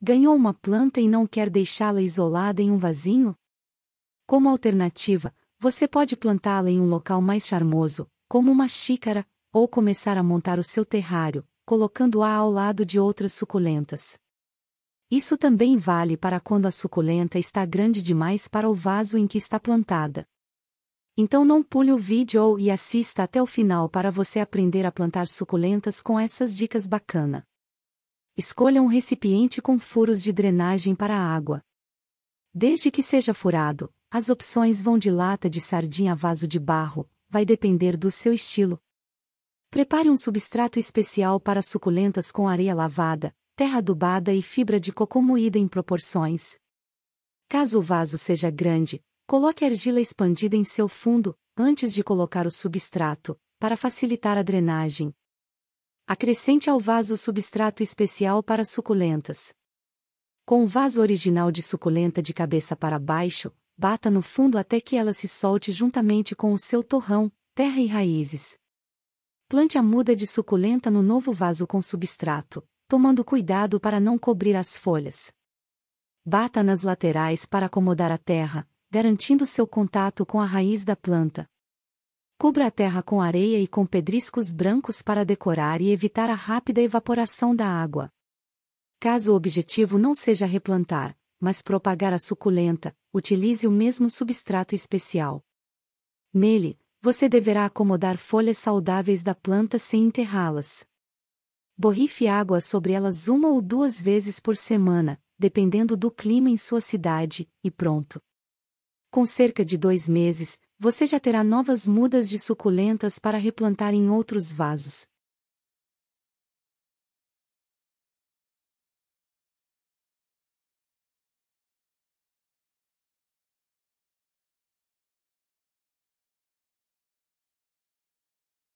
Ganhou uma planta e não quer deixá-la isolada em um vasinho? Como alternativa, você pode plantá-la em um local mais charmoso, como uma xícara, ou começar a montar o seu terrário, colocando-a ao lado de outras suculentas. Isso também vale para quando a suculenta está grande demais para o vaso em que está plantada. Então não pule o vídeo e assista até o final para você aprender a plantar suculentas com essas dicas bacana. Escolha um recipiente com furos de drenagem para a água. Desde que seja furado, as opções vão de lata de sardinha a vaso de barro, vai depender do seu estilo. Prepare um substrato especial para suculentas com areia lavada, terra adubada e fibra de cocô moída em proporções. Caso o vaso seja grande, coloque argila expandida em seu fundo, antes de colocar o substrato, para facilitar a drenagem, Acrescente ao vaso o substrato especial para suculentas. Com o vaso original de suculenta de cabeça para baixo, bata no fundo até que ela se solte juntamente com o seu torrão, terra e raízes. Plante a muda de suculenta no novo vaso com substrato, tomando cuidado para não cobrir as folhas. Bata nas laterais para acomodar a terra, garantindo seu contato com a raiz da planta, Cubra a terra com areia e com pedriscos brancos para decorar e evitar a rápida evaporação da água. Caso o objetivo não seja replantar, mas propagar a suculenta, utilize o mesmo substrato especial. Nele, você deverá acomodar folhas saudáveis da planta sem enterrá-las. Borrife água sobre elas uma ou duas vezes por semana, dependendo do clima em sua cidade, e pronto. Com cerca de dois meses, você já terá novas mudas de suculentas para replantar em outros vasos,